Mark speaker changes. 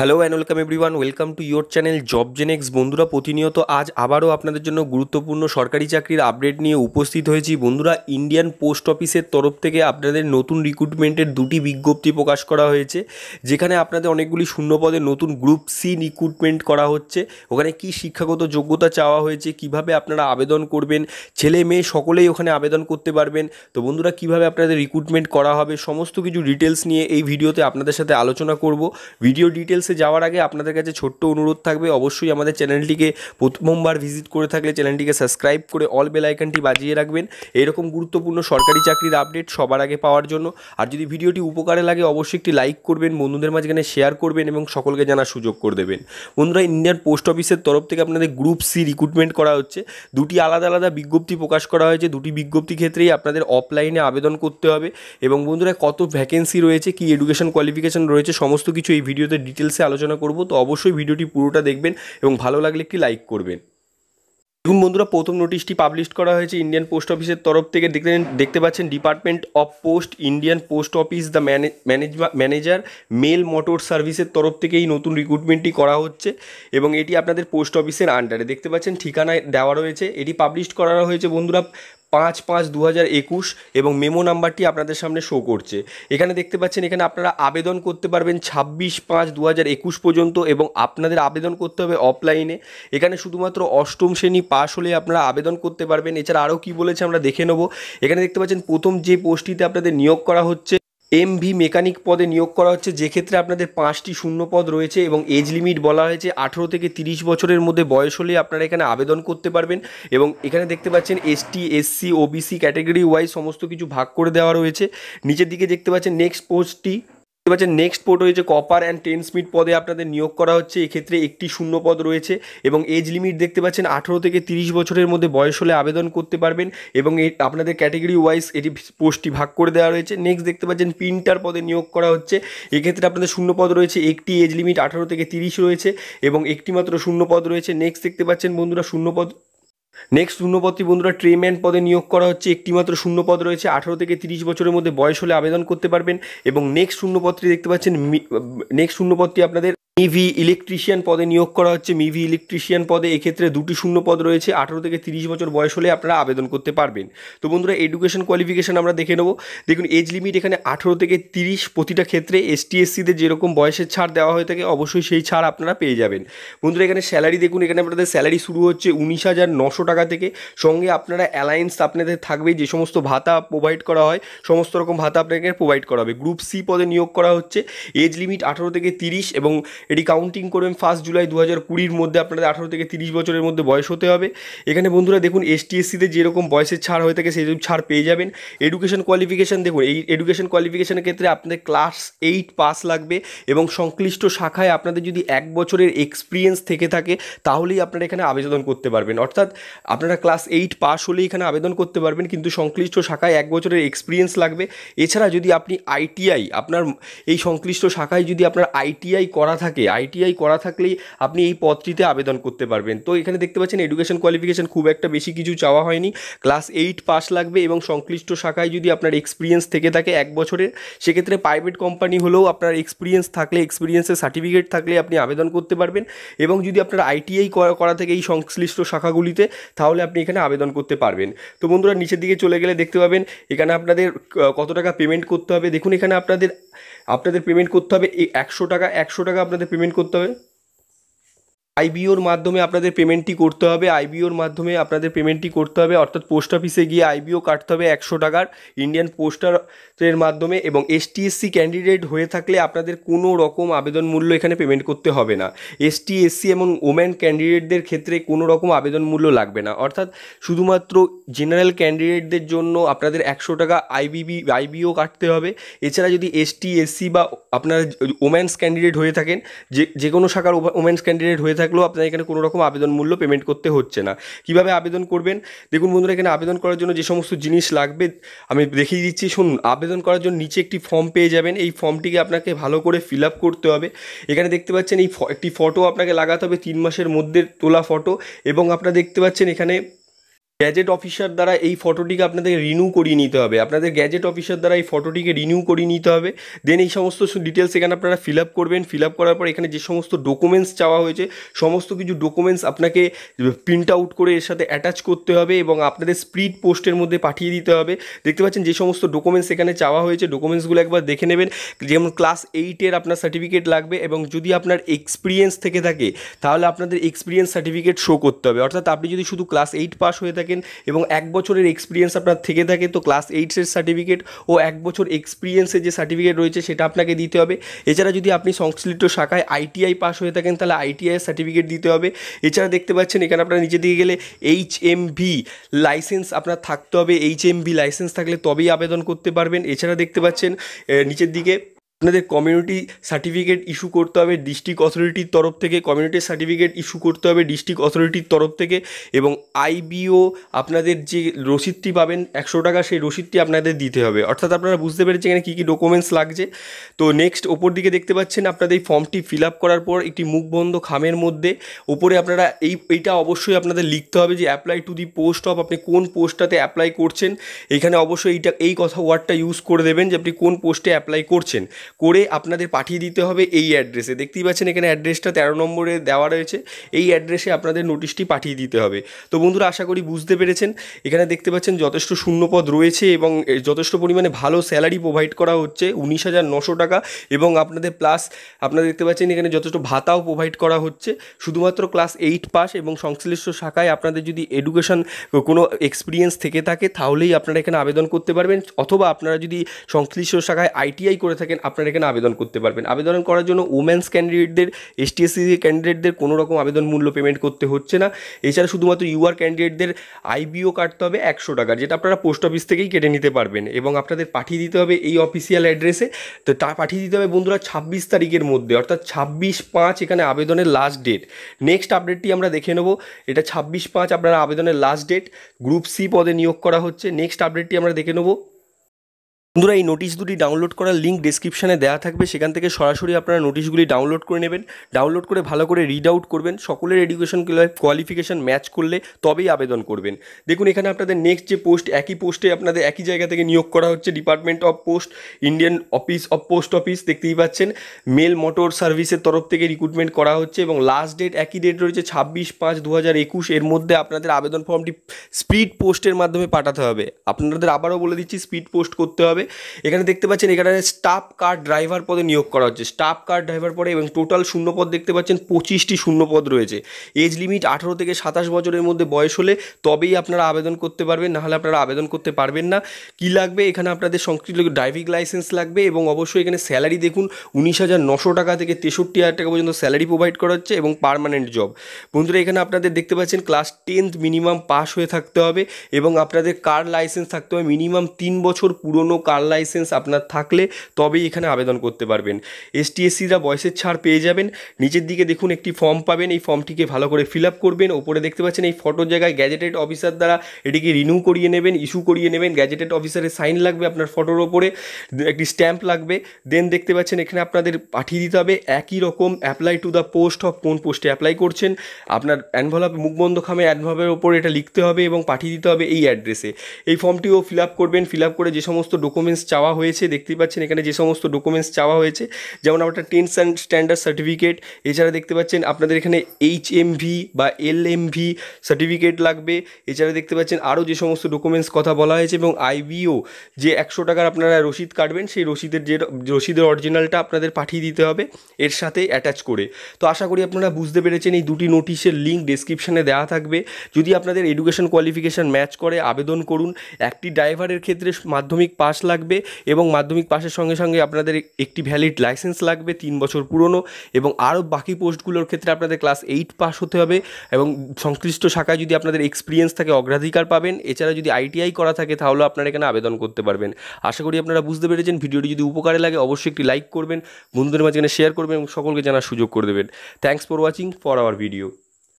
Speaker 1: hello and welcome everyone welcome to your channel job Genex বন্ধুরা প্রতিনিয়ত আজ আবারও আপনাদের জন্য গুরুত্বপূর্ণ সরকারি চাকরির আপডেট নিয়ে উপস্থিত হয়েছি বন্ধুরা ইন্ডিয়ান পোস্ট অফিসের তরফ থেকে আপনাদের নতুন রিক্রুটমেন্টের দুটি বিজ্ঞপ্তি প্রকাশ করা হয়েছে যেখানে আপনাদের অনেকগুলি শূন্যপদে নতুন গ্রুপ সি রিক্রুটমেন্ট করা হচ্ছে ওখানে কি শিক্ষাগত যোগ্যতা চাওয়া হয়েছে কিভাবে আপনারা আবেদন করবেন ছেলে মেয়ে সকলেই ওখানে আবেদন করতে পারবেন তো বন্ধুরা কিভাবে আপনাদের রিক্রুটমেন্ট করা হবে সমস্ত কিছু ডিটেলস নিয়ে এই ভিডিওতে আপনাদের সাথে আলোচনা করব ভিডিও ডিটেলস ডিটেলসে যাওয়ার আগে আপনাদের কাছে ছোট্ট অনুরোধ থাকবে অবশ্যই আমাদের চ্যানেলটিকে প্রথমবার ভিজিট করে থাকলে চ্যানেলটিকে সাবস্ক্রাইব করে অল বেল আইকনটি বাজিয়ে রাখবেন এরকম গুরুত্বপূর্ণ সরকারি চাকরির আপডেট সবার আগে পাওয়ার জন্য আর যদি ভিডিওটি উপকারে লাগে অবশ্যই একটি লাইক করবেন বন্ধুদের মাঝখানে শেয়ার করবেন এবং সকলকে জানার সুযোগ করে দেবেন বন্ধুরা ইন্ডিয়ান পোস্ট অফিসের তরফ থেকে আপনাদের গ্রুপ সি রিক্রুটমেন্ট করা হচ্ছে দুটি আলাদা আলাদা বিজ্ঞপ্তি প্রকাশ করা হয়েছে দুটি বিজ্ঞপ্তি ক্ষেত্রেই আপনাদের অফলাইনে আবেদন করতে হবে এবং বন্ধুরা কত ভ্যাকেন্সি রয়েছে কি এডুকেশন কোয়ালিফিকেশন রয়েছে সমস্ত কিছু এই ভিডিওতে ডিটেলস ডিটেলসে আলোচনা করব তো অবশ্যই ভিডিওটি পুরোটা দেখবেন এবং ভালো লাগলে একটি লাইক করবেন দেখুন বন্ধুরা প্রথম নোটিশটি পাবলিশ করা হয়েছে ইন্ডিয়ান পোস্ট অফিসের তরফ থেকে দেখতে দেখতে পাচ্ছেন department of post Indian post office the manager mail motor সার্ভিসের তরফ থেকে এই নতুন রিক্রুটমেন্টটি করা হচ্ছে এবং এটি আপনাদের পোস্ট অফিসের আন্ডারে দেখতে পাচ্ছেন ঠিকানায় দেওয়া রয়েছে এটি পাবলিশ করা হয়েছে বন্ধুরা পাঁচ পাঁচ দু হাজার একুশ এবং মেমো নাম্বারটি আপনাদের সামনে শো করছে এখানে দেখতে পাচ্ছেন এখানে আপনারা আবেদন করতে পারবেন ছাব্বিশ পাঁচ দু হাজার একুশ পর্যন্ত এবং আপনাদের আবেদন করতে হবে অফলাইনে এখানে শুধুমাত্র অষ্টম শ্রেণী পাশ হলে আপনারা আবেদন করতে পারবেন এছাড়া আরও কী বলেছে আমরা দেখে নেব এখানে দেখতে পাচ্ছেন প্রথম যে পোস্টটিতে আপনাদের নিয়োগ করা হচ্ছে এমভি মেকানিক পদে নিয়োগ করা হচ্ছে যে ক্ষেত্রে আপনাদের পাঁচটি শূন্য পদ রয়েছে এবং এজ লিমিট বলা হয়েছে আঠেরো থেকে তিরিশ বছরের মধ্যে বয়স হলে আপনারা এখানে আবেদন করতে পারবেন এবং এখানে দেখতে পাচ্ছেন ST SC OBC category wise সমস্ত কিছু ভাগ করে দেওয়া রয়েছে নিচের দিকে দেখতে পাচ্ছেন নেক্সট পোস্টটি দেখতে পাচ্ছেন নেক্সট পোর্ট হয়েছে কপার অ্যান্ড টেন স্মিট পদে আপনাদের নিয়োগ করা হচ্ছে এক্ষেত্রে একটি শূন্য পদ রয়েছে এবং এজ লিমিট দেখতে পাচ্ছেন আঠেরো থেকে তিরিশ বছরের মধ্যে বয়স হলে আবেদন করতে পারবেন এবং আপনাদের ক্যাটেগরি ওয়াইজ এটি পোস্টটি ভাগ করে দেওয়া রয়েছে নেক্সট দেখতে পাচ্ছেন প্রিন্টার পদে নিয়োগ করা হচ্ছে এক্ষেত্রে আপনাদের শূন্য পদ রয়েছে একটি এজ লিমিট আঠারো থেকে তিরিশ রয়েছে এবং একটি মাত্র শূন্য পদ রয়েছে নেক্সট দেখতে পাচ্ছেন বন্ধুরা শূন্য পদ নেক্সট শূন্যপদটি বন্ধুরা ট্রেম্যান পদে নিয়োগ করা হচ্ছে একটিমাত্র শূন্যপদ রয়েছে আঠারো থেকে তিরিশ বছরের মধ্যে বয়স হলে আবেদন করতে পারবেন এবং নেক্সট শূন্যপদটি দেখতে পাচ্ছেন নেক্সট শূন্যপদটি আপনাদের মিভি ইলেকট্রিশিয়ান পদে নিয়োগ করা হচ্ছে মিভি ইলেকট্রিশিয়ান পদে এক্ষেত্রে দুটি শূন্য পদ রয়েছে আঠারো থেকে তিরিশ বছর বয়স হলে আপনারা আবেদন করতে পারবেন তো বন্ধুরা এডুকেশন কোয়ালিফিকেশান আমরা দেখে নেবো দেখুন এজ লিমিট এখানে আঠারো থেকে তিরিশ প্রতিটা ক্ষেত্রে এসটিএসসিতে যেরকম বয়সের ছাড় দেওয়া হয়ে থাকে অবশ্যই সেই ছাড় আপনারা পেয়ে যাবেন বন্ধুরা এখানে স্যালারি দেখুন এখানে আপনাদের স্যালারি শুরু হচ্ছে উনিশ হাজার নশো টাকা থেকে সঙ্গে আপনারা অ্যালায়েন্স আপনাদের থাকবে যে সমস্ত ভাতা প্রোভাইড করা হয় সমস্ত রকম ভাতা আপনাকে প্রোভাইড করা হবে গ্রুপ সি পদে নিয়োগ করা হচ্ছে এজ লিমিট আঠারো থেকে তিরিশ এবং এটি কাউন্টিং করবেন ফার্স্ট জুলাই দু হাজার কুড়ির মধ্যে আপনাদের আঠারো থেকে তিরিশ বছরের মধ্যে বয়স হতে হবে এখানে বন্ধুরা দেখুন এসটিএসসিতে এসসিতে যেরকম বয়সের ছাড় হয়ে থাকে সেরকম ছাড় পেয়ে যাবেন এডুকেশন কোয়ালিফিকেশান দেখুন এই এডুকেশন কোয়ালিফিকেশানের ক্ষেত্রে আপনাদের ক্লাস এইট পাস লাগবে এবং সংশ্লিষ্ট শাখায় আপনাদের যদি এক বছরের এক্সপিরিয়েন্স থেকে থাকে তাহলেই আপনারা এখানে আবেদন করতে পারবেন অর্থাৎ আপনারা ক্লাস এইট পাস হলে এখানে আবেদন করতে পারবেন কিন্তু সংশ্লিষ্ট শাখায় এক বছরের এক্সপিরিয়েন্স লাগবে এছাড়া যদি আপনি আইটিআই আপনার এই সংশ্লিষ্ট শাখায় যদি আপনার আইটিআই করা থাকে থাকে আইটিআই করা থাকলেই আপনি এই পদটিতে আবেদন করতে পারবেন তো এখানে দেখতে পাচ্ছেন এডুকেশন কোয়ালিফিকেশান খুব একটা বেশি কিছু চাওয়া হয়নি ক্লাস এইট পাস লাগবে এবং সংশ্লিষ্ট শাখায় যদি আপনার এক্সপিরিয়েন্স থেকে থাকে এক বছরের সেক্ষেত্রে প্রাইভেট কোম্পানি হলেও আপনার এক্সপিরিয়েন্স থাকলে এক্সপিরিয়েন্সের সার্টিফিকেট থাকলে আপনি আবেদন করতে পারবেন এবং যদি আপনার আইটিআই করা থেকে এই সংশ্লিষ্ট শাখাগুলিতে তাহলে আপনি এখানে আবেদন করতে পারবেন তো বন্ধুরা নিচের দিকে চলে গেলে দেখতে পাবেন এখানে আপনাদের কত টাকা পেমেন্ট করতে হবে দেখুন এখানে আপনাদের আপনাদের পেমেন্ট করতে হবে একশো টাকা একশো টাকা আপনাদের পেমেন্ট করতে হবে আইবিওর মাধ্যমে আপনাদের পেমেন্টটি করতে হবে আইবিওর মাধ্যমে আপনাদের পেমেন্টটি করতে হবে অর্থাৎ পোস্ট অফিসে গিয়ে আইবিও কাটতে হবে একশো টাকার ইন্ডিয়ান পোস্টারের মাধ্যমে এবং এসটিএসসি ক্যান্ডিডেট হয়ে থাকলে আপনাদের কোনো রকম আবেদন মূল্য এখানে পেমেন্ট করতে হবে না এসটিএসসি এবং ওম্যান ক্যান্ডিডেটদের ক্ষেত্রে কোনো রকম আবেদন মূল্য লাগবে না অর্থাৎ শুধুমাত্র জেনারেল ক্যান্ডিডেটদের জন্য আপনাদের একশো টাকা আইবিবি আইবিও কাটতে হবে এছাড়া যদি এসটিএসসি বা আপনারা ওম্যান্স ক্যান্ডিডেট হয়ে থাকেন যে যে কোনো শাখার ওম্যান্স ক্যান্ডিডেট হয়ে থাকে থাকলেও আপনার এখানে কোনো রকম আবেদন মূল্য পেমেন্ট করতে হচ্ছে না কিভাবে আবেদন করবেন দেখুন বন্ধুরা এখানে আবেদন করার জন্য যে সমস্ত জিনিস লাগবে আমি দেখিয়ে দিচ্ছি শুনুন আবেদন করার জন্য নিচে একটি ফর্ম পেয়ে যাবেন এই ফর্মটিকে আপনাকে ভালো করে ফিল আপ করতে হবে এখানে দেখতে পাচ্ছেন এই একটি ফটো আপনাকে লাগাতে হবে তিন মাসের মধ্যে তোলা ফটো এবং আপনারা দেখতে পাচ্ছেন এখানে গ্যাজেট অফিসার দ্বারা এই ফটোটিকে আপনাদের রিনিউ করিয়ে নিতে হবে আপনাদের গ্যাজেট অফিসার দ্বারা এই ফটোটিকে রিনিউ করিয়ে নিতে হবে দেন এই সমস্ত ডিটেলস এখানে আপনারা ফিল আপ করবেন ফিল আপ করার পর এখানে যে সমস্ত ডকুমেন্টস চাওয়া হয়েছে সমস্ত কিছু ডকুমেন্টস আপনাকে প্রিন্ট আউট করে এর সাথে অ্যাটাচ করতে হবে এবং আপনাদের স্প্রিড পোস্টের মধ্যে পাঠিয়ে দিতে হবে দেখতে পাচ্ছেন যে সমস্ত ডকুমেন্টস এখানে চাওয়া হয়েছে ডকুমেন্টসগুলো একবার দেখে নেবেন যেমন ক্লাস এইটের আপনার সার্টিফিকেট লাগবে এবং যদি আপনার এক্সপিরিয়েন্স থেকে থাকে তাহলে আপনাদের এক্সপিরিয়েন্স সার্টিফিকেট শো করতে হবে অর্থাৎ আপনি যদি শুধু ক্লাস এইট পাস হয়ে থাকে থাকেন এবং এক বছরের এক্সপিরিয়েন্স আপনার থেকে থাকে তো ক্লাস এইটসের সার্টিফিকেট ও এক বছর এক্সপিরিয়েন্সের যে সার্টিফিকেট রয়েছে সেটা আপনাকে দিতে হবে এছাড়া যদি আপনি সংশ্লিষ্ট শাখায় আইটিআই পাস হয়ে থাকেন তাহলে আইটিআই সার্টিফিকেট দিতে হবে এছাড়া দেখতে পাচ্ছেন এখানে আপনার নিচে দিকে গেলে এইচ এম ভি লাইসেন্স আপনার থাকতে হবে এইচ এম ভি লাইসেন্স থাকলে তবেই আবেদন করতে পারবেন এছাড়া দেখতে পাচ্ছেন নিচের দিকে আপনাদের কমিউনিটি সার্টিফিকেট ইস্যু করতে হবে ডিস্ট্রিক্ট অথরিটির তরফ থেকে কমিউনিটি সার্টিফিকেট ইস্যু করতে হবে ডিস্ট্রিক্ট অথরিটির তরফ থেকে এবং আইবিও আপনাদের যে রসিদটি পাবেন একশো টাকা সেই রসিদটি আপনাদের দিতে হবে অর্থাৎ আপনারা বুঝতে পেরেছেন এখানে কী কী ডকুমেন্টস লাগছে তো নেক্সট ওপর দিকে দেখতে পাচ্ছেন আপনাদের এই ফর্মটি ফিল আপ করার পর একটি মুখবন্ধ খামের মধ্যে ওপরে আপনারা এই এইটা অবশ্যই আপনাদের লিখতে হবে যে apply to the post of আপনি কোন পোস্টটাতে অ্যাপ্লাই করছেন এখানে অবশ্যই এইটা এই কথা ওয়ার্ডটা ইউজ করে দেবেন যে আপনি কোন পোস্টে অ্যাপ্লাই করছেন করে আপনাদের পাঠিয়ে দিতে হবে এই অ্যাড্রেসে দেখতেই পাচ্ছেন এখানে অ্যাড্রেসটা তেরো নম্বরে দেওয়া রয়েছে এই অ্যাড্রেসে আপনাদের নোটিশটি পাঠিয়ে দিতে হবে তো বন্ধুরা আশা করি বুঝতে পেরেছেন এখানে দেখতে পাচ্ছেন যথেষ্ট শূন্যপদ রয়েছে এবং যথেষ্ট পরিমাণে ভালো স্যালারি প্রোভাইড করা হচ্ছে উনিশ হাজার নশো টাকা এবং আপনাদের প্লাস আপনারা দেখতে পাচ্ছেন এখানে যথেষ্ট ভাতাও প্রোভাইড করা হচ্ছে শুধুমাত্র ক্লাস এইট পাস এবং সংশ্লিষ্ট শাখায় আপনাদের যদি এডুকেশন কোনো এক্সপিরিয়েন্স থেকে থাকে তাহলেই আপনারা এখানে আবেদন করতে পারবেন অথবা আপনারা যদি সংশ্লিষ্ট শাখায় আইটিআই করে থাকেন আপনারা এখানে আবেদন করতে পারবেন আবেদন করার জন্য ওমেন্স ক্যান্ডিডেটদের এসটিএসসি ক্যান্ডিডেটদের কোনোরকম আবেদন মূল্য পেমেন্ট করতে হচ্ছে না এছাড়া শুধুমাত্র ইউআর ক্যান্ডিডেটদের আইবিও কাটতে হবে একশো টাকা যেটা আপনারা পোস্ট অফিস থেকেই কেটে নিতে পারবেন এবং আপনাদের পাঠিয়ে দিতে হবে এই অফিসিয়াল অ্যাড্রেসে তো তা পাঠিয়ে দিতে হবে বন্ধুরা ছাব্বিশ তারিখের মধ্যে অর্থাৎ ছাব্বিশ পাঁচ এখানে আবেদনের লাস্ট ডেট নেক্সট আপডেটটি আমরা দেখে নেব এটা ছাব্বিশ পাঁচ আপনারা আবেদনের লাস্ট ডেট গ্রুপ সি পদে নিয়োগ করা হচ্ছে নেক্সট আপডেটটি আমরা দেখে নেবো বন্ধুরা এই নোটিশ দুটি ডাউনলোড করার লিঙ্ক ডিসক্রিপশানে দেওয়া থাকবে সেখান থেকে সরাসরি আপনারা নোটিশগুলি ডাউনলোড করে নেবেন ডাউনলোড করে ভালো করে রিড আউট করবেন সকলের এডুকেশন কোয়ালিফিকেশান ম্যাচ করলে তবেই আবেদন করবেন দেখুন এখানে আপনাদের নেক্সট যে পোস্ট একই পোস্টে আপনাদের একই জায়গা থেকে নিয়োগ করা হচ্ছে department of post Indian office of post office দেখতেই পাচ্ছেন মেল মোটর সার্ভিসের তরফ থেকে রিক্রুটমেন্ট করা হচ্ছে এবং লাস্ট ডেট একই ডেট রয়েছে ছাব্বিশ পাঁচ দু এর মধ্যে আপনাদের আবেদন ফর্মটি স্পিড পোস্টের মাধ্যমে পাঠাতে হবে আপনাদের আবারও বলে দিচ্ছি স্পিড পোস্ট করতে হবে এখানে দেখতে পাচ্ছেন এখানে স্টাফ কার ড্রাইভার পদে নিয়োগ করা হচ্ছে স্টাফ কার ড্রাইভার পদে এবং টোটাল শূন্য পদ দেখতে পাচ্ছেন পঁচিশটি শূন্য পদ রয়েছে এজ লিমিট আঠারো থেকে সাতাশ বছরের মধ্যে বয়স হলে তবেই আপনারা আবেদন করতে পারবেন নাহলে আপনারা আবেদন করতে পারবেন না কি লাগবে এখানে আপনাদের সংশ্লিষ্ট ড্রাইভিং লাইসেন্স লাগবে এবং অবশ্যই এখানে স্যালারি দেখুন উনিশ হাজার নশো টাকা থেকে তেষট্টি হাজার টাকা পর্যন্ত স্যালারি প্রোভাইড করা হচ্ছে এবং পারমানেন্ট জব বন্ধুরা এখানে আপনাদের দেখতে পাচ্ছেন ক্লাস টেন্থ মিনিমাম পাস হয়ে থাকতে হবে এবং আপনাদের কার লাইসেন্স থাকতে হবে মিনিমাম তিন বছর পুরনো কার কার লাইসেন্স আপনার থাকলে তবেই এখানে আবেদন করতে পারবেন এসটিএসসিরা বয়সের ছাড় পেয়ে যাবেন নিচের দিকে দেখুন একটি ফর্ম পাবেন এই ফর্মটিকে ভালো করে ফিল আপ করবেন ওপরে দেখতে পাচ্ছেন এই ফটোর জায়গায় গ্যাজেটেড অফিসার দ্বারা এটিকে রিনিউ করিয়ে নেবেন ইস্যু করিয়ে নেবেন গ্যাজেটেড অফিসারের সাইন লাগবে আপনার ফটোর ওপরে একটি স্ট্যাম্প লাগবে দেন দেখতে পাচ্ছেন এখানে আপনাদের পাঠিয়ে দিতে হবে একই রকম apply to the post of কোন পোস্টে অ্যাপ্লাই করছেন আপনার অ্যানভলাপ মুখবন্ধ খামে অ্যানভলাপের ওপর এটা লিখতে হবে এবং পাঠিয়ে দিতে হবে এই অ্যাড্রেসে এই ফর্মটিও ফিল আপ করবেন ফিল আপ করে যে সমস্ত ডকুমেন্ট ডকুমেন্টস চাওয়া হয়েছে দেখতেই পাচ্ছেন এখানে যে সমস্ত ডকুমেন্টস চাওয়া হয়েছে যেমন আপনার টেন্স অ্যান্ড স্ট্যান্ডার্ড সার্টিফিকেট এছাড়া দেখতে পাচ্ছেন আপনাদের এখানে এইচ বা এল সার্টিফিকেট লাগবে এছাড়া দেখতে পাচ্ছেন আরও যে সমস্ত ডকুমেন্টস কথা বলা হয়েছে এবং আইবিও যে একশো টাকার আপনারা রসিদ কাটবেন সেই রসিদের যে রসিদের অরিজিনালটা আপনাদের পাঠিয়ে দিতে হবে এর সাথে অ্যাটাচ করে তো আশা করি আপনারা বুঝতে পেরেছেন এই দুটি নোটিশের লিঙ্ক ডিসক্রিপশানে দেওয়া থাকবে যদি আপনাদের এডুকেশন কোয়ালিফিকেশান ম্যাচ করে আবেদন করুন একটি ড্রাইভারের ক্ষেত্রে মাধ্যমিক পাস লাগে লাগবে এবং মাধ্যমিক পাশের সঙ্গে সঙ্গে আপনাদের একটি ভ্যালিড লাইসেন্স লাগবে তিন বছর পুরনো এবং আরও বাকি পোস্টগুলোর ক্ষেত্রে আপনাদের ক্লাস এইট পাস হতে হবে এবং সংশ্লিষ্ট শাখায় যদি আপনাদের এক্সপিরিয়েন্স থাকে অগ্রাধিকার পাবেন এছাড়া যদি আইটিআই করা থাকে তাহলে আপনারা এখানে আবেদন করতে পারবেন আশা করি আপনারা বুঝতে পেরেছেন ভিডিওটি যদি উপকারে লাগে অবশ্যই একটি লাইক করবেন বন্ধুদের মাঝখানে শেয়ার করবেন এবং সকলকে জানার সুযোগ করে দেবেন thanks for watching for our video